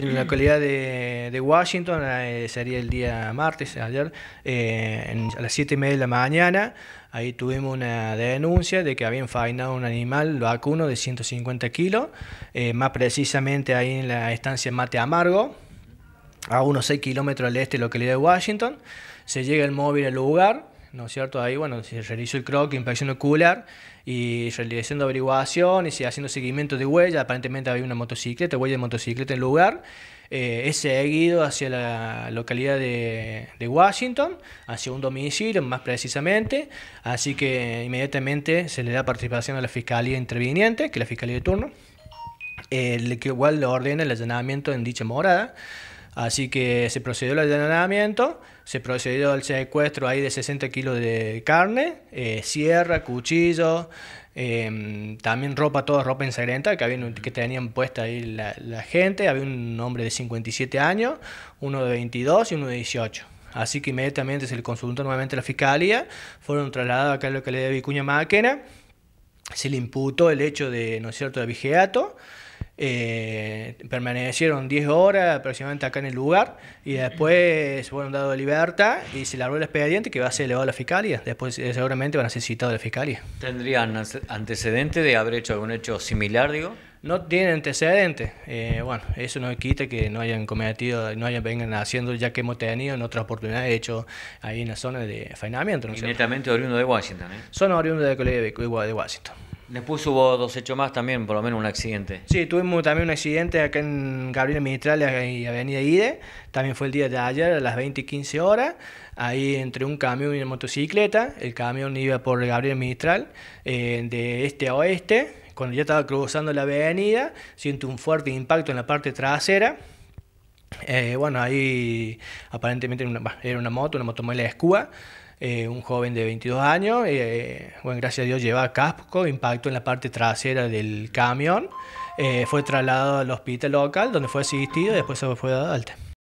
En la localidad de, Washington, eh, sería el día martes, ayer, eh, a las 7 y media de la mañana, ahí tuvimos una denuncia de que habían faenado un animal vacuno de 150 kilos, eh, más precisamente ahí en la estancia Mate Amargo, a unos 6 kilómetros al este de la localidad de Washington. Se llega el móvil al lugar, ¿no cierto? Ahí, bueno, se realizó el croc, inspección ocular, y realizando averiguaciones y haciendo seguimiento de huella, aparentemente había una motocicleta, huella de motocicleta en el lugar, eh, es seguido hacia la localidad de, Washington, hacia un domicilio más precisamente, así que inmediatamente se le da participación a la fiscalía interviniente, que es la fiscalía de turno, eh, que igual le ordena el allanamiento en dicha morada, Así que se procedió al allanamiento, se procedió al secuestro ahí de 60 kilos de carne, eh, sierra, cuchillo, em, también ropa, toda ropa ensangrentada que, que tenían puesta ahí la, gente. Había un hombre de 57 años, uno de 22 y uno de 18. Así que inmediatamente se le consultó nuevamente la fiscalía, fueron trasladados acá a lo que le de Vicuña Máquena, se le imputó el hecho de, ¿no es cierto?, de vigeato. Eh, permanecieron 10 horas aproximadamente acá en el lugar y después se fueron dado libertad y se largó el expediente que va a ser elevado a la fiscalía. Después eh, seguramente van a ser citados a la fiscalía. ¿Tendrían antecedente de haber hecho algún hecho similar, digo? No tienen antecedentes. Eh, bueno, eso no quita que no hayan cometido, no hayan vengan haciendo ya que hemos tenido en otras oportunidades hecho ahí en la zona de faenamiento. ¿no y netamente oriundo de Washington. ¿eh? Son oriundos de, de Washington. Después hubo dos hechos más también, por lo menos un accidente. Sí, tuvimos también un accidente acá en Gabriel Ministral y Avenida Ide. También fue el día de ayer, a las 20 y 15 horas. Ahí entre un camión y una motocicleta. El camión iba por Gabriel Ministral, eh, de este a oeste. Cuando ya estaba cruzando la avenida, siento un fuerte impacto en la parte trasera. Eh, bueno, ahí aparentemente era una, una moto, una motomóvil de escuba. Eh, un joven de 22 años, eh, bueno, gracias a Dios lleva casco, impacto en la parte trasera del camión, eh, fue trasladado al hospital local donde fue asistido y después se fue a alta.